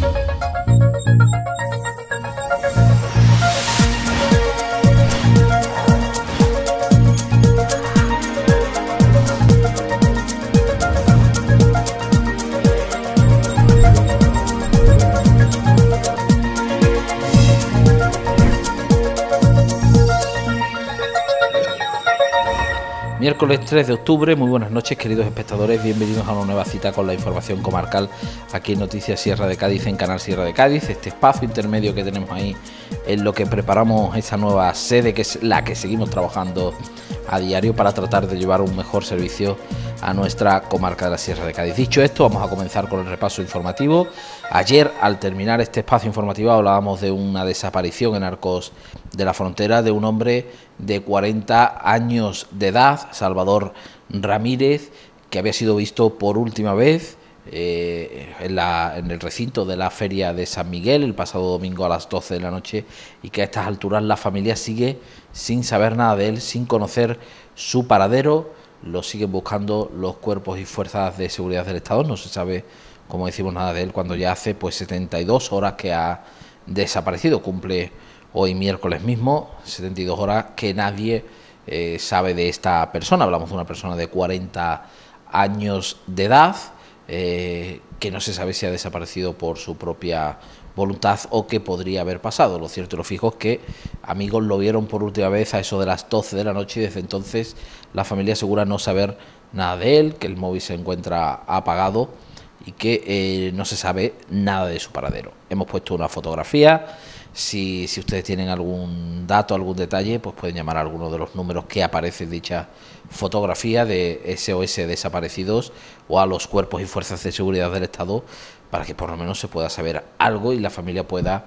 thank you Miércoles 3 de octubre, muy buenas noches queridos espectadores, bienvenidos a una nueva cita con la información comarcal aquí en Noticias Sierra de Cádiz, en Canal Sierra de Cádiz, este espacio intermedio que tenemos ahí en lo que preparamos esa nueva sede que es la que seguimos trabajando a diario para tratar de llevar un mejor servicio a nuestra comarca de la Sierra de Cádiz. Dicho esto, vamos a comenzar con el repaso informativo. Ayer, al terminar este espacio informativo, hablábamos de una desaparición en Arcos de la Frontera de un hombre de 40 años de edad, Salvador Ramírez, que había sido visto por última vez eh, en, la, en, el recinto de la Feria de San Miguel el pasado domingo a las 12 de la noche y que a estas alturas la familia sigue sin saber nada de él, sin conocer su paradero. Lo siguen buscando los cuerpos y fuerzas de seguridad del Estado. No se sabe, cómo decimos, nada de él cuando ya hace pues 72 horas que ha desaparecido. Cumple hoy miércoles mismo, 72 horas, que nadie eh, sabe de esta persona. Hablamos de una persona de 40 años de edad, eh, que no se sabe si ha desaparecido por su propia voluntad o qué podría haber pasado. Lo cierto y lo fijo es que amigos lo vieron por última vez a eso de las 12 de la noche y desde entonces la familia asegura no saber nada de él, que el móvil se encuentra apagado y que eh, no se sabe nada de su paradero. Hemos puesto una fotografía si, ustedes tienen algún dato, algún detalle, pues pueden llamar a alguno de los números que aparece en dicha fotografía de SOS desaparecidos o a los cuerpos y fuerzas de seguridad del Estado para que por lo menos se pueda saber algo y la familia pueda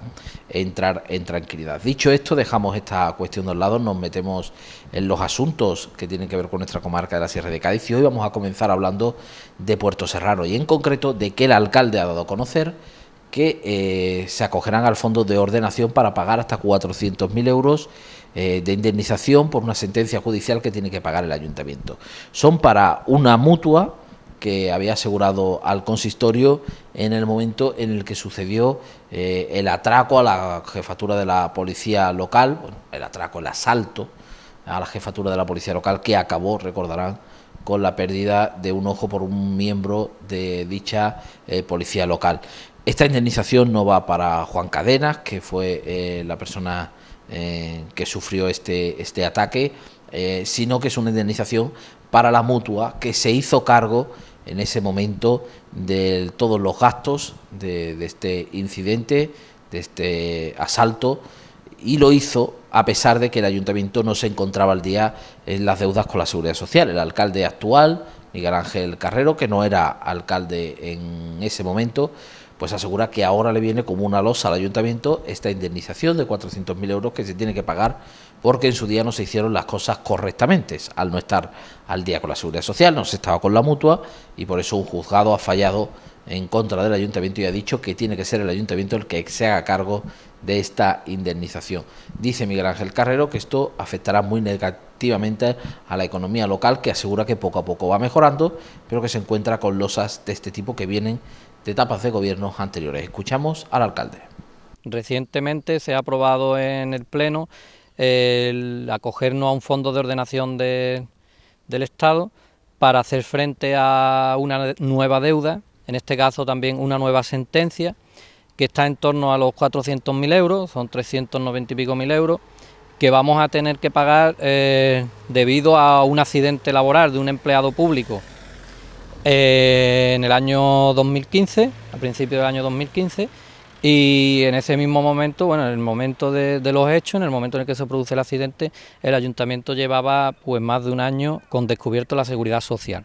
entrar en tranquilidad. Dicho esto, dejamos esta cuestión de lado, nos metemos en los asuntos que tienen que ver con nuestra comarca de la Sierra de Cádiz y hoy vamos a comenzar hablando de Puerto Serrano y en concreto de que el alcalde ha dado a conocer que eh, se acogerán al fondo de ordenación para pagar hasta 400.000 euros eh, de indemnización por una sentencia judicial que tiene que pagar el ayuntamiento. Son para una mutua que había asegurado al consistorio en el momento en el que sucedió eh, el atraco a la jefatura de la policía local, el atraco, el asalto a la jefatura de la policía local, que acabó, recordarán, con la pérdida de un ojo por un miembro de dicha policía local. Esta indemnización no va para Juan Cadenas, que fue eh, la persona eh, que sufrió este, este ataque, eh, sino que es una indemnización para la mutua que se hizo cargo en ese momento de todos los gastos de, de este incidente, de este asalto, y lo hizo a pesar de que el ayuntamiento no se encontraba al día en las deudas con la seguridad social. El alcalde actual, Miguel Ángel Carrero, que no era alcalde en ese momento, pues asegura que ahora le viene como una losa al ayuntamiento esta indemnización de 400.000 euros que se tiene que pagar porque en su día no se hicieron las cosas correctamente al no estar al día con la seguridad social, no se estaba con la mutua y por eso un juzgado ha fallado en contra del ayuntamiento y ha dicho que tiene que ser el ayuntamiento el que se haga cargo de esta indemnización. Dice Miguel Ángel Carrero que esto afectará muy negativamente a la economía local, que asegura que poco a poco va mejorando, pero que se encuentra con losas de este tipo que vienen de etapas de gobiernos anteriores. Escuchamos al alcalde. Recientemente se ha aprobado en el Pleno el acogernos a un fondo de ordenación del Estado para hacer frente a una nueva deuda, en este caso también una nueva sentencia, que está en torno a los 400.000 euros, son 390 y pico mil euros, que vamos a tener que pagar eh, debido a un accidente laboral de un empleado público eh, en el año 2015, a principios del año 2015, y en ese mismo momento, bueno, en el momento de, los hechos, en el momento en el que se produce el accidente, el ayuntamiento llevaba pues más de un año con descubierto la seguridad social.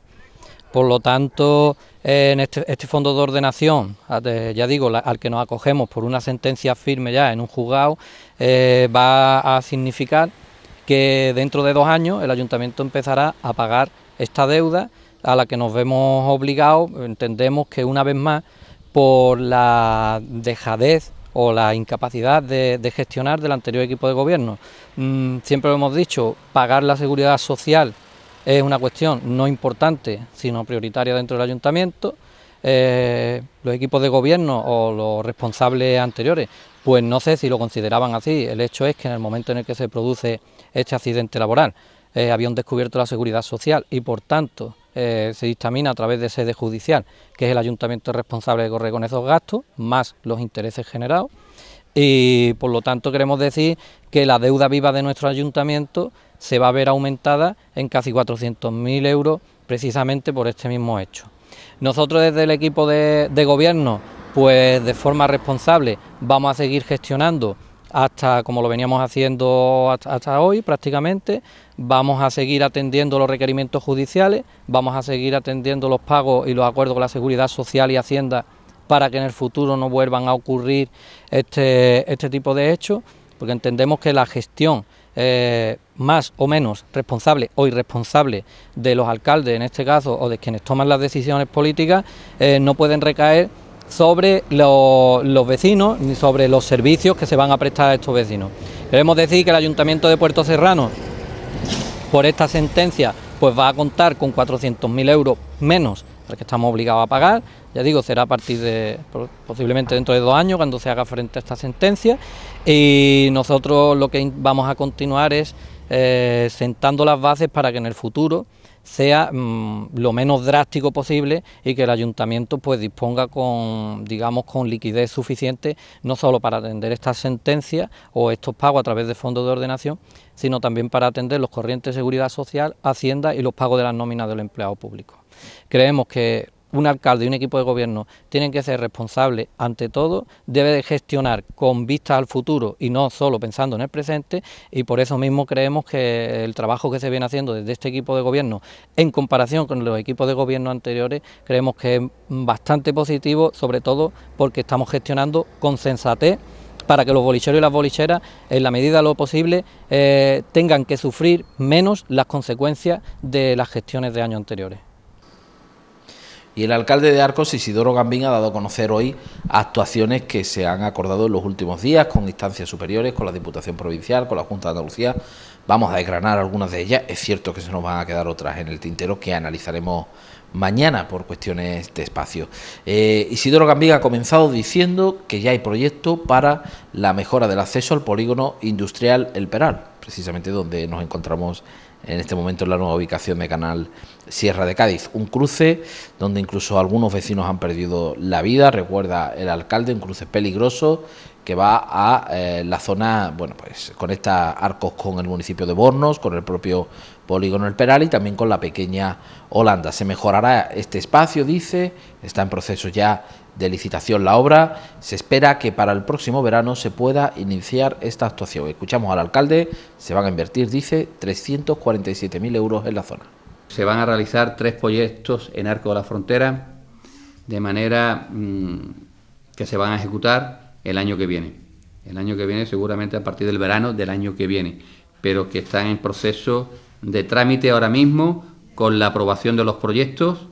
Por lo tanto, eh, en este, este, fondo de ordenación, ya digo, al que nos acogemos por una sentencia firme ya en un juzgado, eh, va a significar que dentro de dos años el ayuntamiento empezará a pagar esta deuda a la que nos vemos obligados, entendemos que una vez más, por la dejadez o la incapacidad de, gestionar del anterior equipo de gobierno. Mm, siempre lo hemos dicho, pagar la seguridad social es una cuestión no importante, sino prioritaria dentro del ayuntamiento. Eh, los equipos de gobierno o los responsables anteriores, pues no sé si lo consideraban así. El hecho es que en el momento en el que se produce este accidente laboral, eh, habían descubierto la seguridad social y por tanto eh, se dictamina a través de sede judicial, que es el ayuntamiento responsable de correr con esos gastos, más los intereses generados. Y por lo tanto queremos decir que la deuda viva de nuestro ayuntamiento se va a ver aumentada en casi 400.000 euros precisamente por este mismo hecho. Nosotros desde el equipo de, gobierno, pues de forma responsable, vamos a seguir gestionando hasta como lo veníamos haciendo hasta hoy prácticamente, vamos a seguir atendiendo los requerimientos judiciales, vamos a seguir atendiendo los pagos y los acuerdos con la Seguridad Social y Hacienda para que en el futuro no vuelvan a ocurrir este, este tipo de hechos, porque entendemos que la gestión eh, más o menos responsable o irresponsable de los alcaldes, en este caso, o de quienes toman las decisiones políticas, eh, no pueden recaer sobre los vecinos ni sobre los servicios que se van a prestar a estos vecinos. Queremos decir que el Ayuntamiento de Puerto Serrano por esta sentencia, pues va a contar con 400.000 euros menos ...porque que estamos obligados a pagar. Ya digo, será a partir de, posiblemente dentro de dos años, cuando se haga frente a esta sentencia. Y nosotros lo que vamos a continuar es eh, sentando las bases para que en el futuro sea mm, lo menos drástico posible y que el ayuntamiento pues disponga con digamos con liquidez suficiente no solo para atender esta sentencia... o estos pagos a través de fondos de ordenación sino también para atender los corrientes de seguridad social, Hacienda y los pagos de las nóminas del empleado público. Creemos que un alcalde y un equipo de gobierno tienen que ser responsables ante todo, debe de gestionar con vista al futuro y no solo pensando en el presente y por eso mismo creemos que el trabajo que se viene haciendo desde este equipo de gobierno en comparación con los equipos de gobierno anteriores creemos que es bastante positivo, sobre todo porque estamos gestionando con sensatez para que los bolicheros y las bolicheras, en la medida de lo posible, eh, tengan que sufrir menos las consecuencias de las gestiones de años anteriores. Y el alcalde de Arcos, Isidoro Gambín, ha dado a conocer hoy actuaciones que se han acordado en los últimos días con instancias superiores, con la Diputación Provincial, con la Junta de Andalucía, Vamos a desgranar algunas de ellas. Es cierto que se nos van a quedar otras en el tintero que analizaremos mañana por cuestiones de espacio. Eh, Isidoro Gambiga ha comenzado diciendo que ya hay proyecto para la mejora del acceso al polígono industrial El Peral, precisamente donde nos encontramos en este momento en la nueva ubicación de Canal Sierra de Cádiz. Un cruce donde incluso algunos vecinos han perdido la vida, recuerda el alcalde, un cruce peligroso que va a eh, la zona, bueno, pues conecta Arcos con el municipio de Bornos, con el propio polígono El Peral y también con la pequeña Holanda. Se mejorará este espacio, dice, está en proceso ya de licitación la obra. Se espera que para el próximo verano se pueda iniciar esta actuación. Escuchamos al alcalde, se van a invertir, dice, 347.000 euros en la zona. Se van a realizar tres proyectos en Arco de la Frontera, de manera mm, que se van a ejecutar el año que viene. El año que viene, seguramente a partir del verano del año que viene, pero que están en proceso de trámite ahora mismo con la aprobación de los proyectos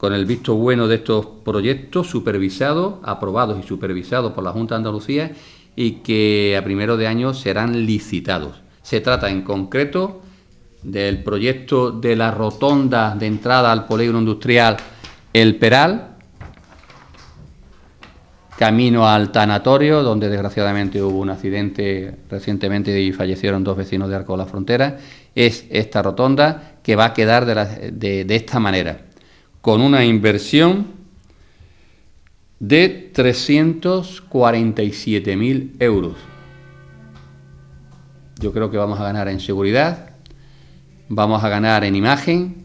con el visto bueno de estos proyectos supervisados, aprobados y supervisados por la Junta de Andalucía y que a primero de año serán licitados. Se trata en concreto del proyecto de la rotonda de entrada al polígono industrial El Peral, camino al tanatorio, donde desgraciadamente hubo un accidente recientemente y fallecieron dos vecinos de Arco de la Frontera. Es esta rotonda que va a quedar de, de esta manera con una inversión de 347 mil euros. Yo creo que vamos a ganar en seguridad, vamos a ganar en imagen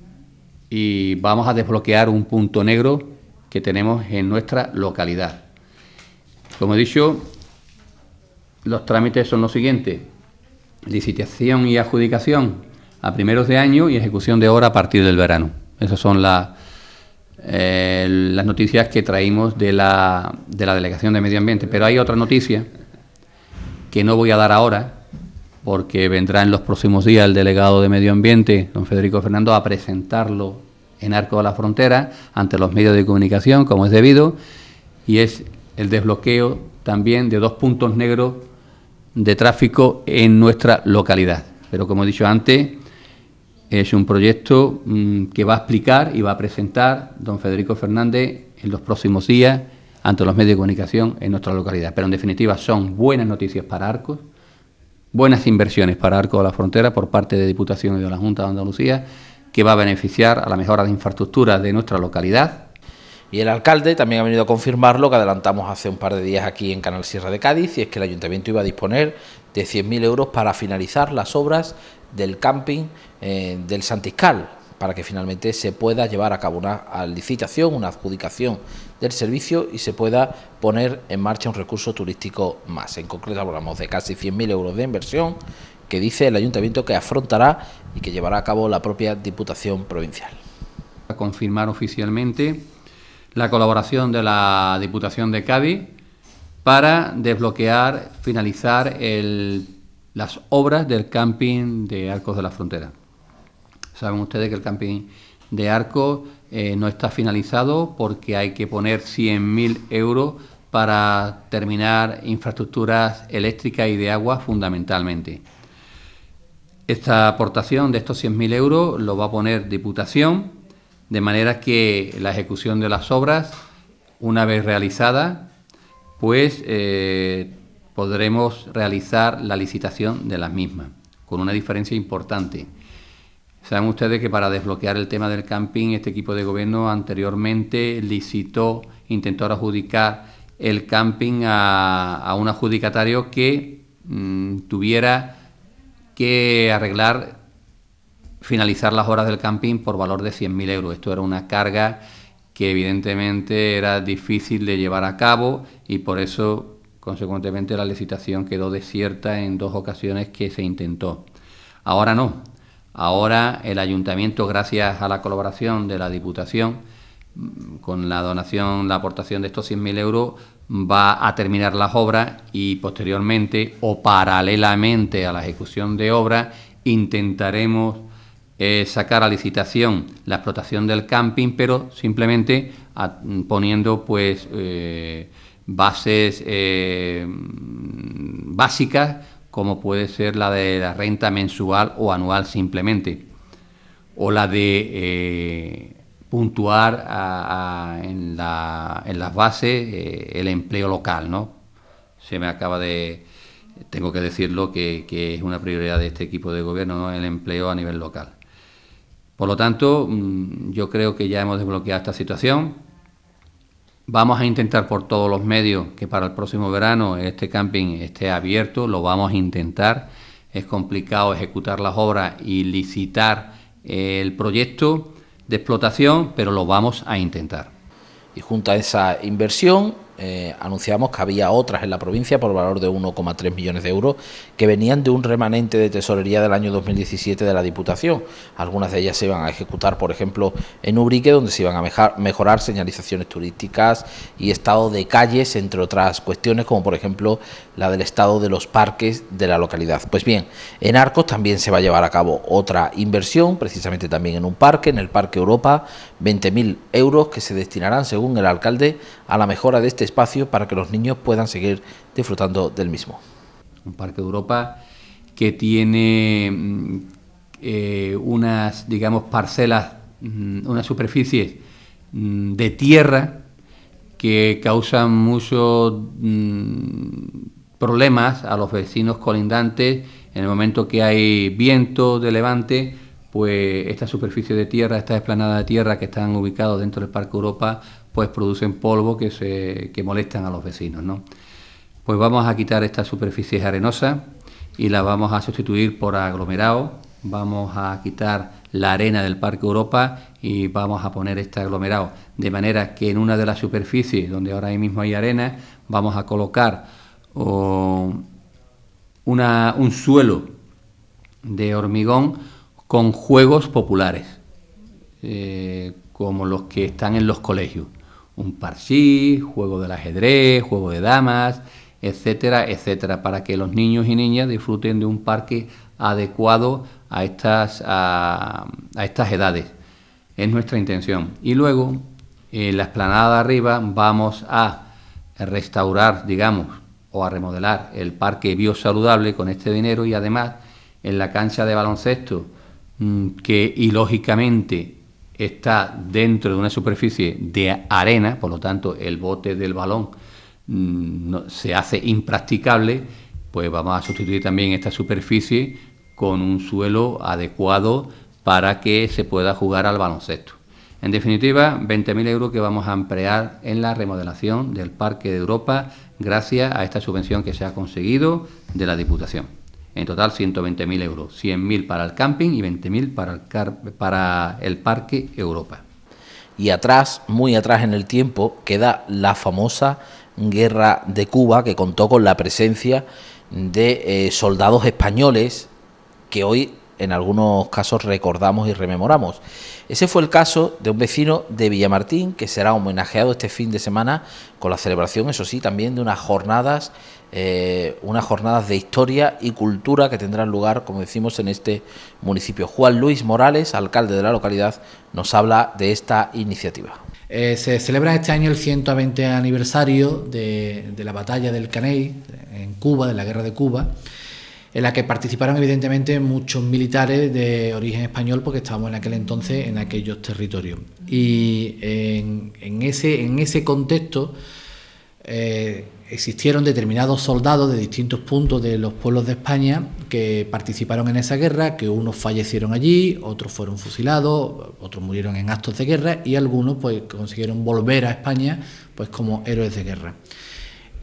y vamos a desbloquear un punto negro que tenemos en nuestra localidad. Como he dicho, los trámites son los siguientes. Licitación y adjudicación a primeros de año y ejecución de obra a partir del verano. Esas son las eh, las noticias que traímos de la, de la Delegación de Medio Ambiente. Pero hay otra noticia que no voy a dar ahora, porque vendrá en los próximos días el delegado de Medio Ambiente, don Federico Fernando, a presentarlo en Arco de la Frontera ante los medios de comunicación, como es debido, y es el desbloqueo también de dos puntos negros de tráfico en nuestra localidad. Pero como he dicho antes, es un proyecto mm, que va a explicar y va a presentar don Federico Fernández en los próximos días ante los medios de comunicación en nuestra localidad. Pero en definitiva son buenas noticias para Arcos, buenas inversiones para Arcos de la Frontera por parte de Diputación y de la Junta de Andalucía, que va a beneficiar a la mejora de infraestructura de nuestra localidad. Y el alcalde también ha venido a confirmar lo que adelantamos hace un par de días aquí en Canal Sierra de Cádiz, y es que el ayuntamiento iba a disponer de 100.000 euros para finalizar las obras del camping eh, del Santiscal para que finalmente se pueda llevar a cabo una licitación, una adjudicación del servicio y se pueda poner en marcha un recurso turístico más. En concreto hablamos de casi 100.000 euros de inversión que dice el ayuntamiento que afrontará y que llevará a cabo la propia Diputación Provincial. confirmar oficialmente la colaboración de la Diputación de Cádiz para desbloquear, finalizar el las obras del camping de Arcos de la Frontera. Saben ustedes que el camping de Arcos eh, no está finalizado porque hay que poner 100.000 euros para terminar infraestructuras eléctricas y de agua fundamentalmente. Esta aportación de estos 100.000 euros lo va a poner Diputación, de manera que la ejecución de las obras, una vez realizada, pues eh, podremos realizar la licitación de las mismas, con una diferencia importante. Saben ustedes que para desbloquear el tema del camping, este equipo de gobierno anteriormente licitó, intentó adjudicar el camping a, un adjudicatario que mm, tuviera que arreglar, finalizar las horas del camping por valor de 100.000 euros. Esto era una carga que evidentemente era difícil de llevar a cabo y por eso Consecuentemente, la licitación quedó desierta en dos ocasiones que se intentó. Ahora no. Ahora el ayuntamiento, gracias a la colaboración de la Diputación, mm, con la donación, la aportación de estos 100.000 euros, va a terminar las obras y posteriormente o paralelamente a la ejecución de obras intentaremos eh, sacar a licitación la explotación del camping, pero simplemente mm, poniendo pues eh, bases eh, básicas como puede ser la de la renta mensual o anual simplemente, o la de eh, puntuar en, las bases eh, el empleo local, ¿no? Se me acaba de, tengo que decirlo, que, es una prioridad de este equipo de gobierno, el empleo a nivel local. Por lo tanto, mm, yo creo que ya hemos desbloqueado esta situación, Vamos a intentar por todos los medios que para el próximo verano este camping esté abierto, lo vamos a intentar. Es complicado ejecutar las obras y licitar eh, el proyecto de explotación, pero lo vamos a intentar. Y junto a esa inversión eh, anunciamos que había otras en la provincia por valor de 1,3 millones de euros que venían de un remanente de tesorería del año 2017 de la Diputación. Algunas de ellas se iban a ejecutar, por ejemplo, en Ubrique, donde se iban a mejorar señalizaciones turísticas y estado de calles, entre otras cuestiones, como por ejemplo la del estado de los parques de la localidad. Pues bien, en Arcos también se va a llevar a cabo otra inversión, precisamente también en un parque, en el Parque Europa, 20.000 euros que se destinarán, según el alcalde, a la mejora de este espacio para que los niños puedan seguir disfrutando del mismo. Un Parque de Europa que tiene mm, eh, unas, digamos, parcelas, mm, unas superficies mm, de tierra que causan muchos problemas a los vecinos colindantes en el momento que hay viento de levante pues esta superficie de tierra, esta esplanada de tierra que están ubicados dentro del Parque Europa, pues producen polvo que, se, que molestan a los vecinos. ¿no? Pues vamos a quitar estas superficies arenosas y las vamos a sustituir por aglomerado vamos a quitar la arena del Parque Europa y vamos a poner este aglomerado, de manera que en una de las superficies donde ahora mismo hay arena, vamos a colocar oh, un suelo de hormigón con juegos populares, eh, como los que están en los colegios. Un parchís, juego del ajedrez, juego de damas, etcétera, etcétera, para que los niños y niñas disfruten de un parque adecuado a estas, a, a estas edades. Es nuestra intención. Y luego, en la esplanada de arriba, vamos a restaurar, digamos, o a remodelar el parque biosaludable con este dinero y además en la cancha de baloncesto Mm, que ilógicamente está dentro de una superficie de arena, por lo tanto el bote del balón mm, se hace impracticable, pues vamos a sustituir también esta superficie con un suelo adecuado para que se pueda jugar al baloncesto. En definitiva, 20.000 euros que vamos a emplear en la remodelación del Parque de Europa gracias a esta subvención que se ha conseguido de la Diputación. En total 120.000 euros, 100.000 para el camping y 20.000 para, el para el Parque Europa. Y atrás, muy atrás en el tiempo, queda la famosa guerra de Cuba que contó con la presencia de eh, soldados españoles que hoy en algunos casos recordamos y rememoramos. Ese fue el caso de un vecino de Villamartín que será homenajeado este fin de semana con la celebración, eso sí, también de unas jornadas eh, unas jornadas de historia y cultura que tendrán lugar, como decimos, en este municipio. Juan Luis Morales, alcalde de la localidad, nos habla de esta iniciativa. Eh, se celebra este año el 120 aniversario de, la batalla del Caney en Cuba, de la guerra de Cuba, en la que participaron evidentemente muchos militares de origen español, porque estábamos en aquel entonces en aquellos territorios. Y en ese, en ese contexto eh, existieron determinados soldados de distintos puntos de los pueblos de España que participaron en esa guerra, que unos fallecieron allí, otros fueron fusilados, otros murieron en actos de guerra y algunos pues consiguieron volver a España pues como héroes de guerra.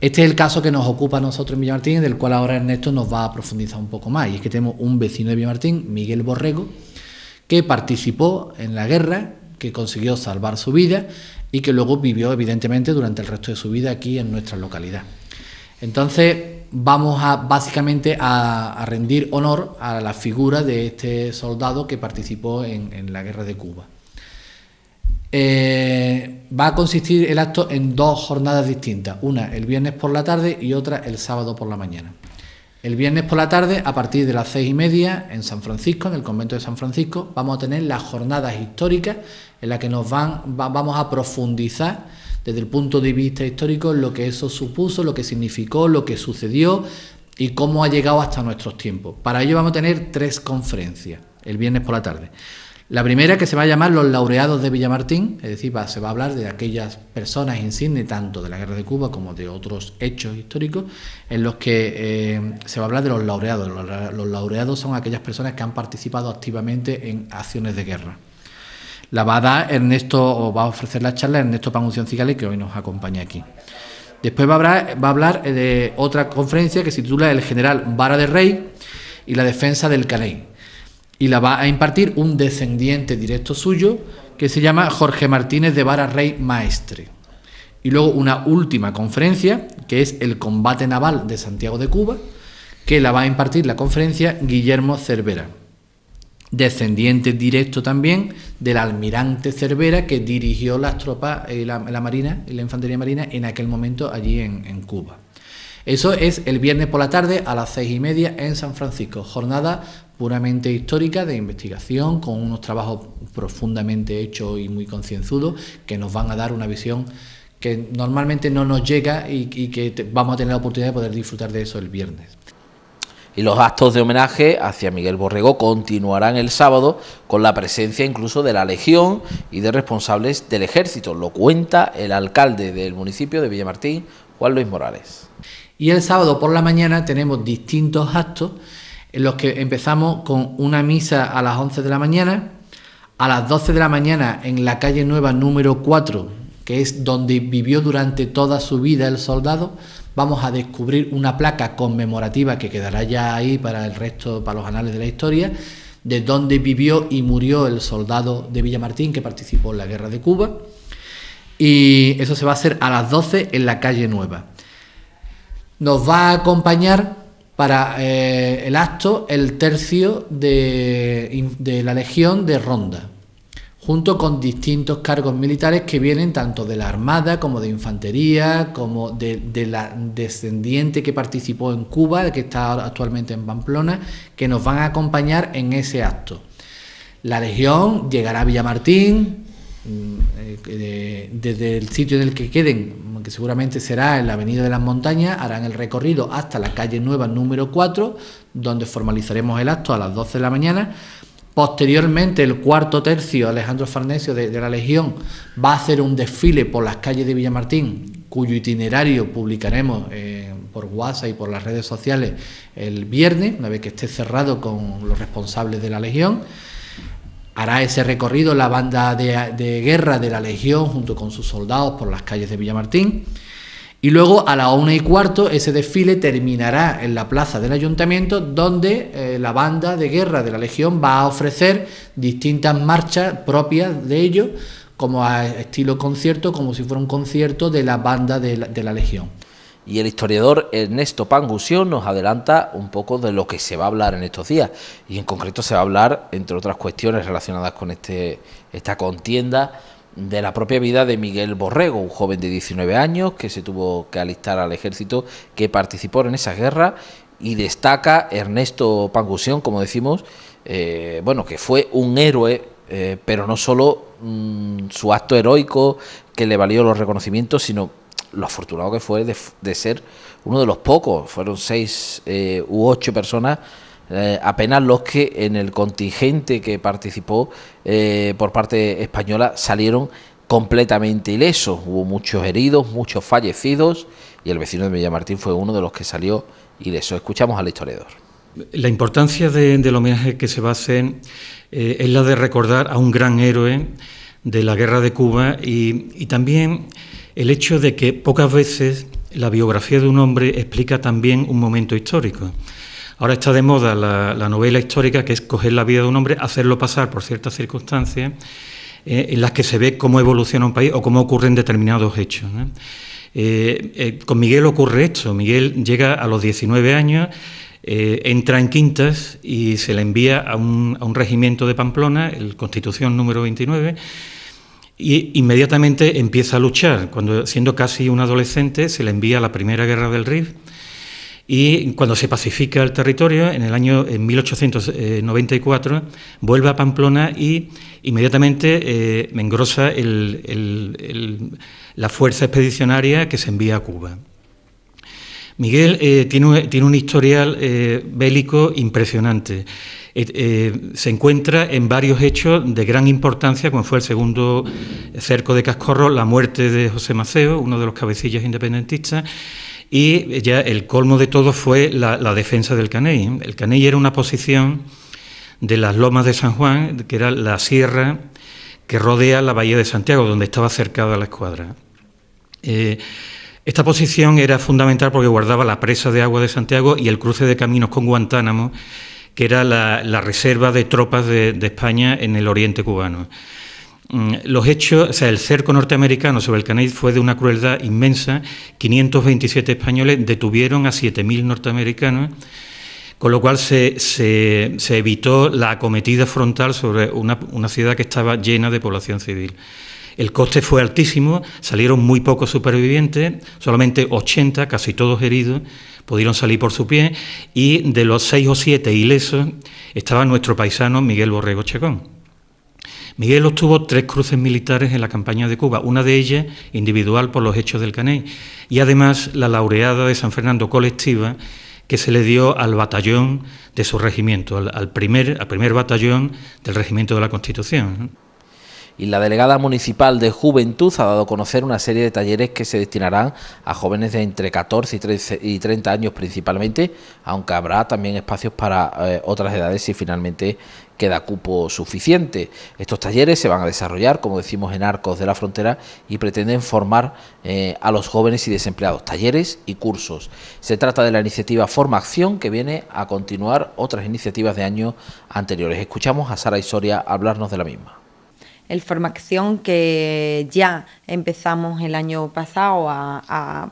Este es el caso que nos ocupa a nosotros en Villamartín, del cual ahora Ernesto nos va a profundizar un poco más. Y es que tenemos un vecino de Villamartín, Miguel Borrego, que participó en la guerra, que consiguió salvar su vida y que luego vivió evidentemente durante el resto de su vida aquí en nuestra localidad. Entonces vamos a básicamente a, rendir honor a la figura de este soldado que participó en, la guerra de Cuba. Eh, va a consistir el acto en dos jornadas distintas, una el viernes por la tarde y otra el sábado por la mañana. El viernes por la tarde, a partir de las seis y media, en San Francisco, en el convento de San Francisco, vamos a tener las jornadas históricas en las que nos van, vamos a profundizar desde el punto de vista histórico lo que eso supuso, lo que significó, lo que sucedió y cómo ha llegado hasta nuestros tiempos. Para ello vamos a tener tres conferencias el viernes por la tarde. La primera que se va a llamar Los Laureados de Villamartín, es decir, se va a hablar de aquellas personas insignes tanto de la Guerra de Cuba como de otros hechos históricos, en los que eh, se va a hablar de los laureados. Los, laureados son aquellas personas que han participado activamente en acciones de guerra. La va a dar Ernesto, o va a ofrecer la charla Ernesto Panunción Cigales, que hoy nos acompaña aquí. Después va a, hablar, va a hablar eh, de otra conferencia que se titula El General Vara de Rey y la defensa del Calais y la va a impartir un descendiente directo suyo que se llama Jorge Martínez de Vara Rey Maestre. Y luego una última conferencia, que es el combate naval de Santiago de Cuba, que la va a impartir la conferencia Guillermo Cervera, descendiente directo también del almirante Cervera que dirigió las tropas, eh, la, Marina y la Infantería Marina en aquel momento allí en, en Cuba. Eso es el viernes por la tarde a las seis y media en San Francisco, jornada puramente histórica de investigación, con unos trabajos profundamente hechos y muy concienzudos, que nos van a dar una visión que normalmente no nos llega y, que vamos a tener la oportunidad de poder disfrutar de eso el viernes. Y los actos de homenaje hacia Miguel Borrego continuarán el sábado con la presencia incluso de la Legión y de responsables del ejército. Lo cuenta el alcalde del municipio de Villamartín, Juan Luis Morales. Y el sábado por la mañana tenemos distintos actos en los que empezamos con una misa a las 11 de la mañana, a las 12 de la mañana en la calle nueva número 4, que es donde vivió durante toda su vida el soldado, vamos a descubrir una placa conmemorativa que quedará ya ahí para el resto, para los anales de la historia, de donde vivió y murió el soldado de Villamartín que participó en la guerra de Cuba. Y eso se va a hacer a las 12 en la calle nueva. Nos va a acompañar para eh, el acto el tercio de, la Legión de Ronda, junto con distintos cargos militares que vienen tanto de la Armada como de Infantería, como de, de, la descendiente que participó en Cuba, que está actualmente en Pamplona, que nos van a acompañar en ese acto. La Legión llegará a Villamartín, mm, eh, desde el sitio en el que queden que seguramente será en la Avenida de las Montañas, harán el recorrido hasta la calle nueva número 4, donde formalizaremos el acto a las 12 de la mañana. Posteriormente, el cuarto tercio, Alejandro Farnesio de, la Legión, va a hacer un desfile por las calles de Villamartín, cuyo itinerario publicaremos eh, por WhatsApp y por las redes sociales el viernes, una vez que esté cerrado con los responsables de la Legión. Hará ese recorrido la banda de, guerra de la Legión junto con sus soldados por las calles de Villamartín. Y luego a las una y cuarto ese desfile terminará en la plaza del ayuntamiento donde eh, la banda de guerra de la Legión va a ofrecer distintas marchas propias de ellos como a estilo concierto, como si fuera un concierto de la banda de la Legión. Y el historiador Ernesto Pangusión nos adelanta un poco de lo que se va a hablar en estos días. Y en concreto se va a hablar, entre otras cuestiones relacionadas con este, esta contienda, de la propia vida de Miguel Borrego, un joven de 19 años que se tuvo que alistar al ejército, que participó en esa guerra y destaca Ernesto Pangusión, como decimos, eh, bueno, que fue un héroe, eh, pero no solo mm, su acto heroico que le valió los reconocimientos, sino lo afortunado que fue de, ser uno de los pocos, fueron seis eh, u ocho personas. Eh, apenas los que en el contingente que participó eh, por parte española salieron completamente ilesos. Hubo muchos heridos, muchos fallecidos y el vecino de Villamartín fue uno de los que salió ileso. Escuchamos al historiador. La importancia de, del homenaje que se va a hacer es la de recordar a un gran héroe de la guerra de Cuba y también el hecho de que pocas veces la biografía de un hombre explica también un momento histórico. Ahora está de moda la, novela histórica, que es coger la vida de un hombre, hacerlo pasar por ciertas circunstancias eh, en las que se ve cómo evoluciona un país o cómo ocurren determinados hechos. Eh, eh, con Miguel ocurre esto. Miguel llega a los 19 años, entra en Quintas y se le envía a un, a un regimiento de Pamplona, el Constitución número 29 y inmediatamente empieza a luchar. Cuando siendo casi un adolescente se le envía a la primera guerra del Rif y cuando se pacifica el territorio en el año en 1894 eh, vuelve a Pamplona y inmediatamente eh, engrosa la fuerza expedicionaria que se envía a Cuba. Miguel eh, tiene, tiene, un historial eh, bélico impresionante. Eh, se encuentra en varios hechos de gran importancia, como fue el segundo cerco de Cascorro, la muerte de José Maceo, uno de los cabecillas independentistas, y ya el colmo de todo fue la, defensa del Caney. El Caney era una posición de las lomas de San Juan, que era la sierra que rodea la bahía de Santiago, donde estaba cercada la escuadra. Esta posición era fundamental porque guardaba la presa de agua de Santiago y el cruce de caminos con Guantánamo, que era la, reserva de tropas de, España en el oriente cubano. Mm, los hechos, el cerco norteamericano sobre el Caney fue de una crueldad inmensa. 527 españoles detuvieron a 7.000 norteamericanos, con lo cual se, evitó la acometida frontal sobre una ciudad que estaba llena de población civil. El coste fue altísimo, salieron muy pocos supervivientes, solamente 80, casi todos heridos, pudieron salir por su pie y de los seis o siete ilesos estaba nuestro paisano Miguel Borrego Checón. Miguel obtuvo tres cruces militares en la campaña de Cuba, una de ellas individual por los hechos del Caney, y además la laureada de San Fernando colectiva que se le dio al batallón de su regimiento, al primer batallón del regimiento de la Constitución y la delegada municipal de Juventud ha dado a conocer una serie de talleres que se destinarán a jóvenes de entre 14 y, 30 años principalmente, aunque habrá también espacios para eh, otras edades si finalmente queda cupo suficiente. Estos talleres se van a desarrollar, como decimos, en Arcos de la Frontera y pretenden formar eh, a los jóvenes y desempleados, talleres y cursos. Se trata de la iniciativa Forma Acción que viene a continuar otras iniciativas de años anteriores. Escuchamos a Sara Isoria hablarnos de la misma el Formación que ya empezamos el año pasado a,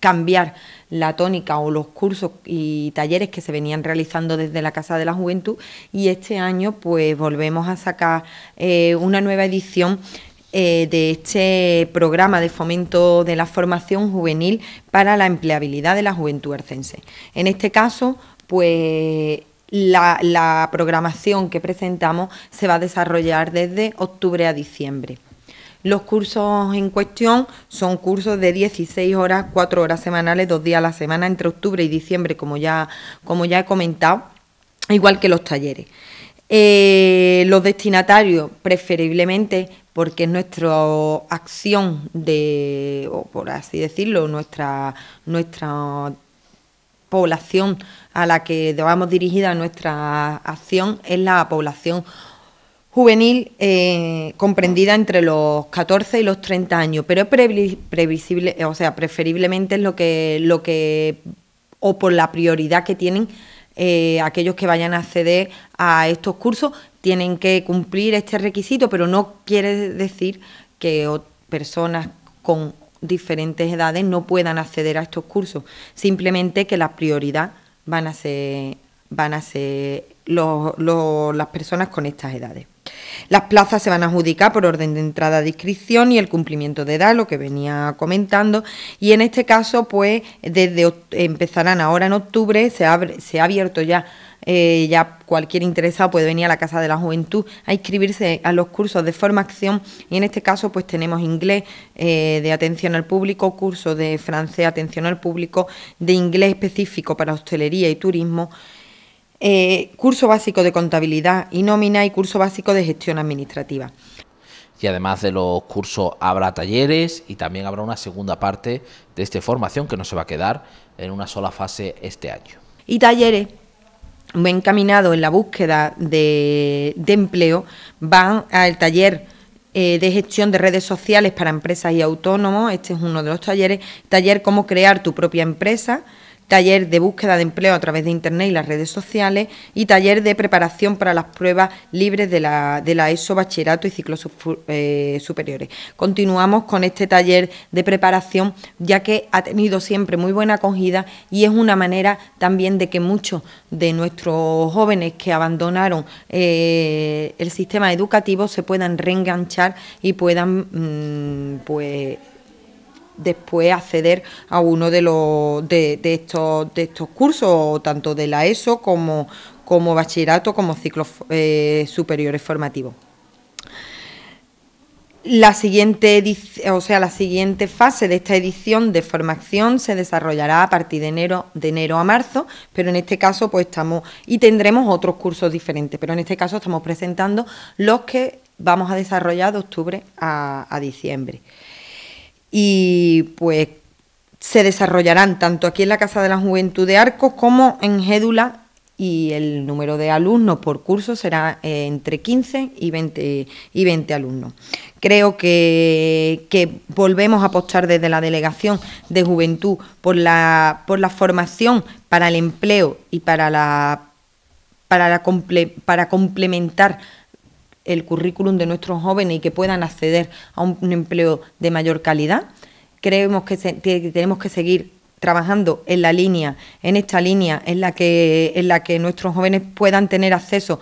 cambiar la tónica o los cursos y talleres que se venían realizando desde la Casa de la Juventud y este año pues volvemos a sacar eh, una nueva edición eh, de este programa de fomento de la formación juvenil para la empleabilidad de la juventud arcense. En este caso pues la, programación que presentamos se va a desarrollar desde octubre a diciembre. Los cursos en cuestión son cursos de 16 horas, 4 horas semanales, dos días a la semana, entre octubre y diciembre, como ya, como ya he comentado, igual que los talleres. Eh, los destinatarios, preferiblemente, porque es nuestra acción de, o por así decirlo, nuestra, nuestra población a la que vamos dirigida nuestra acción es la población juvenil eh, comprendida entre los 14 y los 30 años, pero es previsible, o sea, preferiblemente es lo que, lo que o por la prioridad que tienen eh, aquellos que vayan a acceder a estos cursos, tienen que cumplir este requisito, pero no quiere decir que personas con diferentes edades no puedan acceder a estos cursos. Simplemente que la prioridad van a ser, van a ser las personas con estas edades. Las plazas se van a adjudicar por orden de entrada de inscripción y el cumplimiento de edad, lo que venía comentando, y en este caso, pues, desde empezarán ahora en octubre, se, abre, se ha abierto ya eh, ya cualquier interesado puede venir a la Casa de la Juventud a inscribirse a los cursos de formación y en este caso pues tenemos inglés eh, de atención al público, curso de francés atención al público, de inglés específico para hostelería y turismo, eh, curso básico de contabilidad y nómina y curso básico de gestión administrativa. Y además de los cursos habrá talleres y también habrá una segunda parte de esta formación que no se va a quedar en una sola fase este año. Y talleres encaminados en la búsqueda de, empleo van al taller eh, de gestión de redes sociales para empresas y autónomos. Este es uno de los talleres. Taller cómo crear tu propia empresa taller de búsqueda de empleo a través de Internet y las redes sociales y taller de preparación para las pruebas libres de la, de la ESO, bachillerato y ciclos eh, superiores. Continuamos con este taller de preparación ya que ha tenido siempre muy buena acogida y es una manera también de que muchos de nuestros jóvenes que abandonaron eh, el sistema educativo se puedan reenganchar y puedan mm, pues después acceder a uno de los estos cursos tanto de la ESO como bachillerato como ciclos eh, superiores formativos la siguiente, o sea, la siguiente fase de esta edición de formación se desarrollará a partir de enero, de enero a marzo, pero en este caso pues estamos y tendremos otros cursos diferentes, pero en este caso estamos presentando los que vamos a desarrollar de octubre a diciembre y pues se desarrollarán tanto aquí en la Casa de la Juventud de Arcos como en Gédula y el número de alumnos por curso será eh, entre 15 y 20, y 20 alumnos. Creo que, volvemos a apostar desde la Delegación de Juventud por la, por la formación para el empleo y para, la, para, la para complementar el currículum de nuestros jóvenes y que puedan acceder a un, empleo de mayor calidad. Creemos que, tenemos que seguir trabajando en la línea, en esta línea, en la que, en la que nuestros jóvenes puedan tener acceso,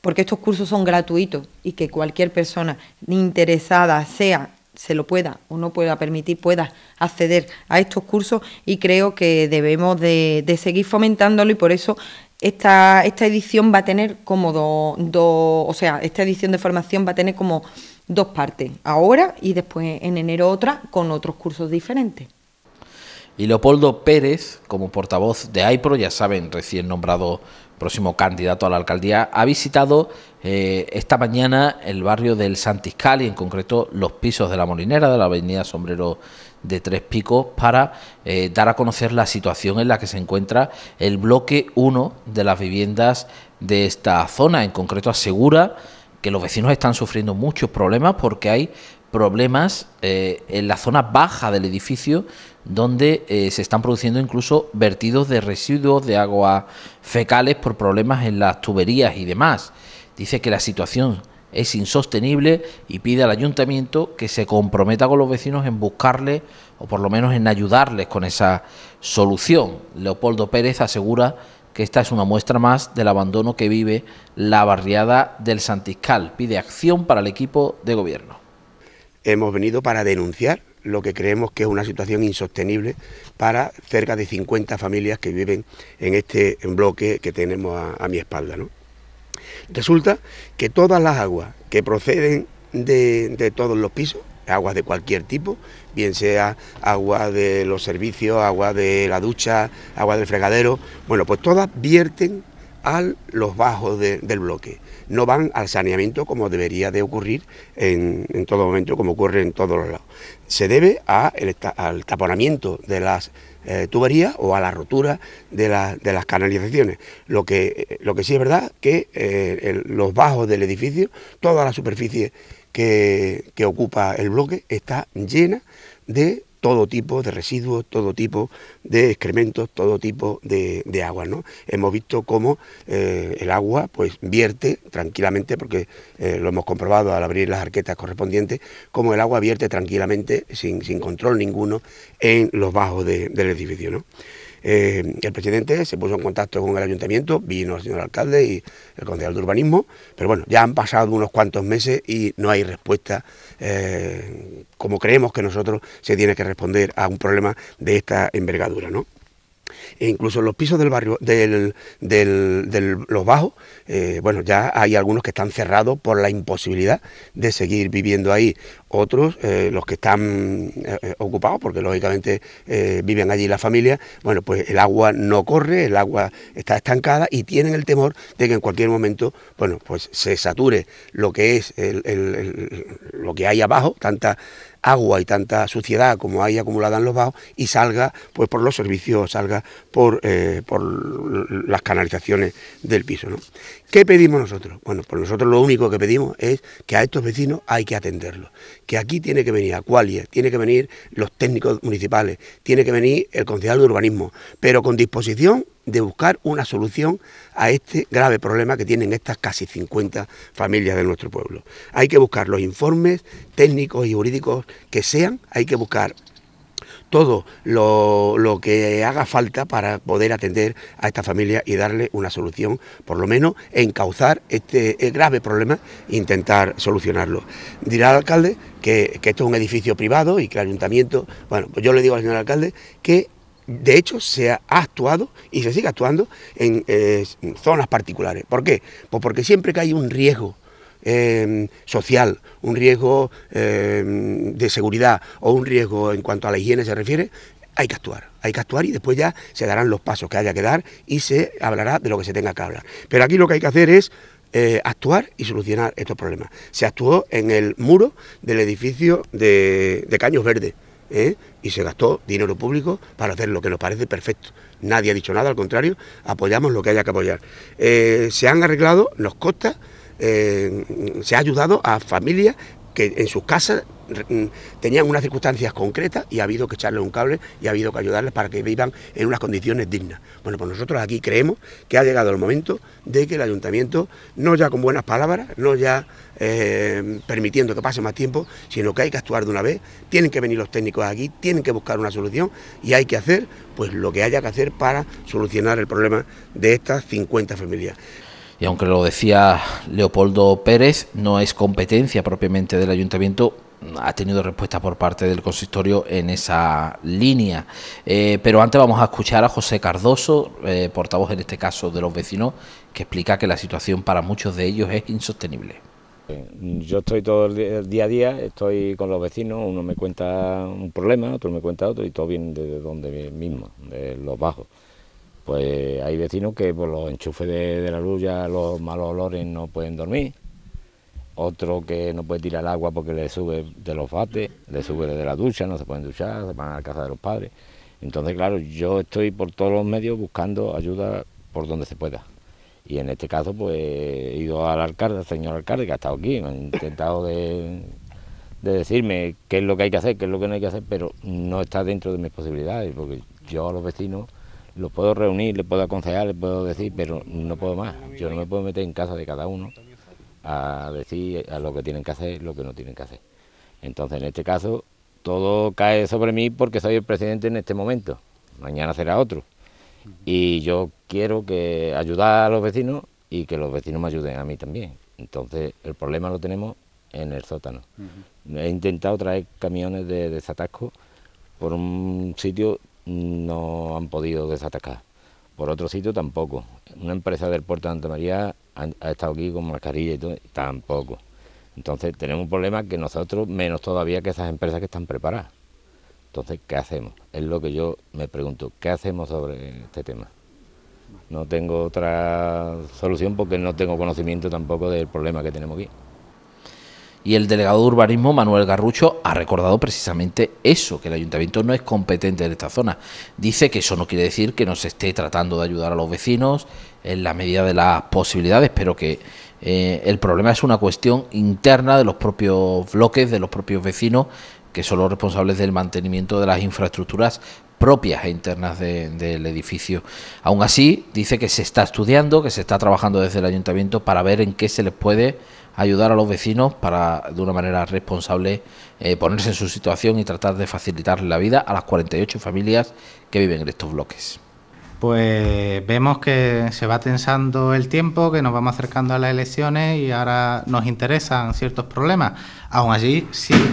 porque estos cursos son gratuitos y que cualquier persona interesada sea se lo pueda o no pueda permitir, pueda acceder a estos cursos y creo que debemos de seguir fomentándolo y por eso esta, esta edición va a tener como dos, o sea, esta edición de formación va a tener como dos partes, ahora y después en enero otra con otros cursos diferentes. Y Leopoldo Pérez, como portavoz de AIPRO, ya saben, recién nombrado próximo candidato a la alcaldía, ha visitado eh, esta mañana el barrio del Santiscal y en concreto los pisos de la Molinera, de la avenida Sombrero de Tres Picos para eh, dar a conocer la situación en la que se encuentra el bloque 1 de las viviendas de esta zona. En concreto asegura que los vecinos están sufriendo muchos problemas porque hay problemas eh, en la zona baja del edificio donde eh, se están produciendo incluso vertidos de residuos de aguas fecales por problemas en las tuberías y demás. Dice que la situación es insostenible y pide al ayuntamiento que se comprometa con los vecinos en buscarle o por lo menos en ayudarles con esa solución. Leopoldo Pérez asegura que esta es una muestra más del abandono que vive la barriada del Santiscal. Pide acción para el equipo de gobierno. Hemos venido para denunciar lo que creemos que es una situación insostenible para cerca de 50 familias que viven en este bloque que tenemos a, mi espalda. ¿no? Resulta que todas las aguas que proceden de, todos los pisos, aguas de cualquier tipo, bien sea agua de los servicios, agua de la ducha, agua del fregadero, bueno, pues todas vierten a los bajos del bloque, no van al saneamiento como debería de ocurrir en, todo momento, como ocurre en todos los lados. Se debe al taponamiento de las ...tubería eh, tuberías o a la rotura de, las canalizaciones. Lo que, eh, lo que sí es verdad que eh, los bajos del edificio, toda la superficie que ocupa el bloque está llena de todo tipo de residuos, todo tipo de excrementos, todo tipo de, agua. Hemos visto cómo eh, el agua pues, vierte tranquilamente, porque eh, lo hemos comprobado al abrir las arquetas correspondientes, cómo el agua vierte tranquilamente, sin, control ninguno, en los bajos del edificio. Eh, el presidente se puso en contacto con el ayuntamiento, vino el señor alcalde y el concejal de urbanismo, pero bueno, ya han pasado unos cuantos meses y no hay respuesta eh, como creemos que nosotros se tiene que responder a un problema de esta envergadura, ¿no? E incluso los pisos del barrio, del, los bajos, eh, bueno, ya hay algunos que están cerrados por la imposibilidad de seguir viviendo ahí. Otros, eh, los que están eh, ocupados, porque lógicamente viven allí la familia, bueno, pues el agua no corre, el agua está estancada y tienen el temor de que en cualquier momento, bueno, pues se sature lo que es lo que hay abajo, tanta agua y tanta suciedad como hay acumulada en los bajos y salga pues por los servicios, salga eh, por, las canalizaciones del piso. ¿no? ¿Qué pedimos nosotros? Bueno, pues nosotros lo único que pedimos es que a estos vecinos hay que atenderlos, que aquí tiene que venir Acualia, tiene que venir los técnicos municipales, tiene que venir el concejal de urbanismo, pero con disposición de buscar una solución a este grave problema que tienen estas casi 50 familias de nuestro pueblo. Hay que buscar los informes técnicos y jurídicos que sean, hay que buscar todo lo, que haga falta para poder atender a esta familia y darle una solución, por lo menos encauzar este grave problema e intentar solucionarlo. Dirá el alcalde que, que, esto es un edificio privado y que el ayuntamiento, bueno, pues yo le digo al señor alcalde que de hecho, se ha actuado y se sigue actuando eh, en, zonas particulares. ¿Por qué? Pues porque siempre que hay un riesgo em, social, un riesgo em, de seguridad o un riesgo en cuanto a la higiene se refiere, hay que actuar, hay que actuar y después ya se darán los pasos que haya que dar y se hablará de lo que se tenga que hablar. Pero aquí lo que hay que hacer es eh, actuar y solucionar estos problemas. Se actuó en el muro del edificio de, de Caños Verdes. ¿eh? y se gastó dinero público para hacer lo que nos parece perfecto. Nadie ha dicho nada, al contrario, apoyamos lo que haya que apoyar. Eh, se han arreglado, nos costas eh, se ha ayudado a familias que en sus casas Mm, tenían unas circunstancias concretas y ha habido que echarles un cable y ha habido que ayudarles para que vivan en unas condiciones dignas. Bueno, pues nosotros aquí creemos que ha llegado el momento de que el ayuntamiento, no ya con buenas palabras, no ya eh, permitiendo que pase más tiempo, sino que hay que actuar de una vez, tienen que venir los técnicos aquí, tienen que buscar una solución y hay que hacer pues lo que haya que hacer para solucionar el problema de estas 50 familias. Y aunque lo decía Leopoldo Pérez, no es competencia propiamente del ayuntamiento Mm, ha tenido respuesta por parte del consistorio en esa línea. Eh, pero antes vamos a escuchar a José Cardoso, eh, portavoz en este caso de los vecinos, que explica que la situación para muchos de ellos es insostenible. Eh, yo estoy todo el día a día, estoy con los vecinos, uno me cuenta un problema, otro me cuenta otro y todo viene de donde mismo, de los bajos. Pues hay vecinos que por los enchufes de, de la luz ya los malos olores no pueden dormir, otro que no puede tirar agua porque le sube de los bates, le sube de la ducha, no se pueden duchar, se van a la casa de los padres. Entonces, claro, yo estoy por todos los medios buscando ayuda por donde se pueda. Y en este caso, pues he ido al alcalde, al señor alcalde, que ha estado aquí, me ha intentado de decirme qué es lo que hay que hacer, qué es lo que no hay que hacer, pero no está dentro de mis posibilidades, porque yo a los vecinos los puedo reunir, les puedo aconsejar, les puedo decir, pero no puedo más. Yo no me puedo meter en casa de cada uno a decir a lo que tienen que hacer y lo que no tienen que hacer. Entonces, en este caso, todo cae sobre mí porque soy el presidente en este momento. Mañana será otro. Y yo quiero que ayudar a los vecinos y que los vecinos me ayuden a mí también. Entonces, el problema lo tenemos en el sótano. He intentado traer camiones de desatasco por un sitio, no han podido desatascar por otro sitio tampoco. Una empresa del puerto de Santa María ha, estado aquí con mascarilla y todo, tampoco. Entonces tenemos un problema que nosotros, menos todavía que esas empresas que están preparadas. Entonces, ¿qué hacemos? Es lo que yo me pregunto, ¿qué hacemos sobre este tema? No tengo otra solución porque no tengo conocimiento tampoco del problema que tenemos aquí. Y el delegado de urbanismo, Manuel Garrucho, ha recordado precisamente eso, que el ayuntamiento no es competente en esta zona. Dice que eso no quiere decir que no se esté tratando de ayudar a los vecinos en la medida de las posibilidades, pero que eh, el problema es una cuestión interna de los propios bloques, de los propios vecinos, que son los responsables del mantenimiento de las infraestructuras propias e internas del edificio. Aún así, dice que se está estudiando, que se está trabajando desde el ayuntamiento para ver en qué se les puede ayudar a los vecinos para, de una manera responsable, eh, ponerse en su situación y tratar de facilitarle la vida a las 48 familias que viven en estos bloques. Pues vemos que se va tensando el tiempo, que nos vamos acercando a las elecciones y ahora nos interesan ciertos problemas. Aún así,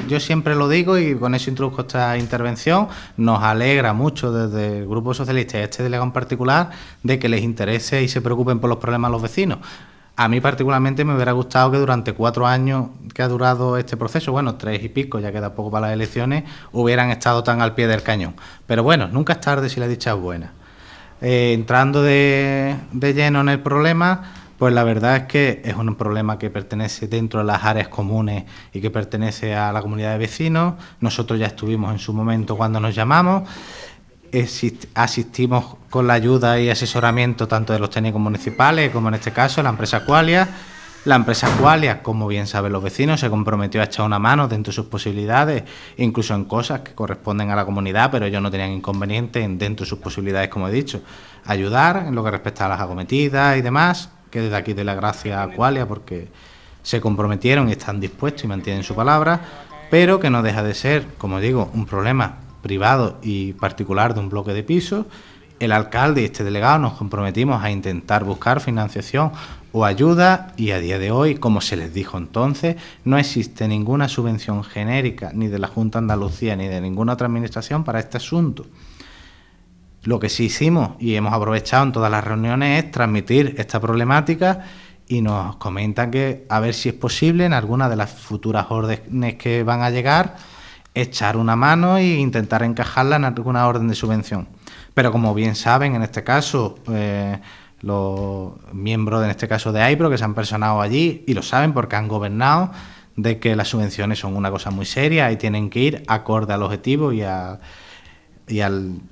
yo siempre lo digo y con eso introduzco esta intervención, nos alegra mucho desde el Grupo Socialista y este delegado en particular de que les interese y se preocupen por los problemas de los vecinos. A mí particularmente me hubiera gustado que durante cuatro años que ha durado este proceso, bueno, tres y pico, ya queda poco para las elecciones, hubieran estado tan al pie del cañón. Pero bueno, nunca es tarde si la dicha es buena. Eh, entrando de lleno en el problema, pues la verdad es que es un problema que pertenece dentro de las áreas comunes y que pertenece a la comunidad de vecinos. Nosotros ya estuvimos en su momento cuando nos llamamos asistimos con la ayuda y asesoramiento tanto de los técnicos municipales como en este caso la empresa Qualia. La empresa Qualia, como bien saben los vecinos, se comprometió a echar una mano dentro de sus posibilidades, incluso en cosas que corresponden a la comunidad, pero ellos no tenían inconveniente en dentro de sus posibilidades, como he dicho, ayudar en lo que respecta a las acometidas y demás, que desde aquí de la gracia a Qualia porque se comprometieron y están dispuestos y mantienen su palabra, pero que no deja de ser, como digo, un problema privado y particular de un bloque de pisos. El alcalde y este delegado nos comprometimos a intentar buscar financiación o ayuda y a día de hoy, como se les dijo entonces, no existe ninguna subvención genérica ni de la Junta de Andalucía ni de ninguna otra administración para este asunto. Lo que sí hicimos y hemos aprovechado en todas las reuniones es transmitir esta problemática y nos comentan que a ver si es posible en alguna de las futuras órdenes que van a llegar echar una mano e intentar encajarla en alguna orden de subvención. Pero como bien saben, en este caso, eh, los miembros, en este caso de AIPRO, que se han personado allí, y lo saben porque han gobernado, de que las subvenciones son una cosa muy seria y tienen que ir acorde al objetivo y, al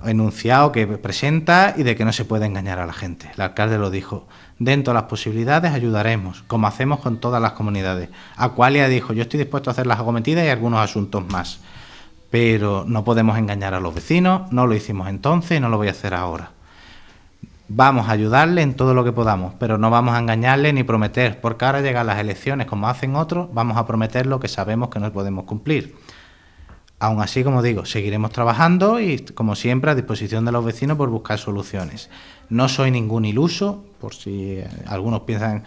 enunciado que presenta y de que no se puede engañar a la gente. El alcalde lo dijo, dentro de las posibilidades ayudaremos, como hacemos con todas las comunidades. ...a Acualia dijo, yo estoy dispuesto a hacer las acometidas y algunos asuntos más pero no podemos engañar a los vecinos, no lo hicimos entonces y no lo voy a hacer ahora. Vamos a ayudarle en todo lo que podamos, pero no vamos a engañarle ni prometer, porque ahora llegan las elecciones como hacen otros, vamos a prometer lo que sabemos que no podemos cumplir. Aún así, como digo, seguiremos trabajando y, como siempre, a disposición de los vecinos por buscar soluciones. No soy ningún iluso, por si eh, algunos piensan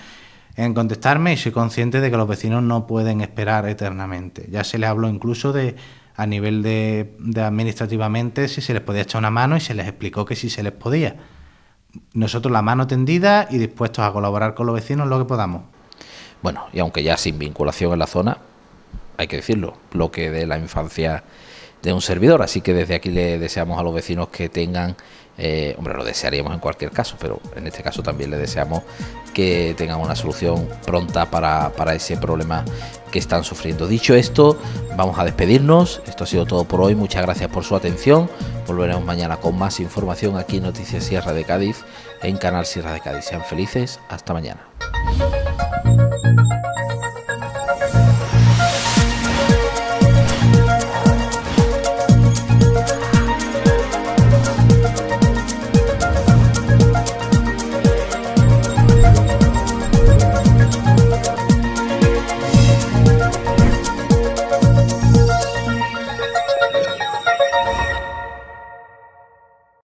en contestarme, y soy consciente de que los vecinos no pueden esperar eternamente. Ya se les habló incluso de, a nivel de, de, administrativamente si se les podía echar una mano y se les explicó que sí se les podía. Nosotros la mano tendida y dispuestos a colaborar con los vecinos lo que podamos. Bueno, y aunque ya sin vinculación en la zona, hay que decirlo, bloque de la infancia de un servidor. Así que desde aquí le deseamos a los vecinos que tengan eh, hombre, lo desearíamos en cualquier caso, pero en este caso también le deseamos que tengan una solución pronta para, para ese problema que están sufriendo. Dicho esto, vamos a despedirnos. Esto ha sido todo por hoy. Muchas gracias por su atención. Volveremos mañana con más información aquí en Noticias Sierra de Cádiz, en Canal Sierra de Cádiz. Sean felices. Hasta mañana.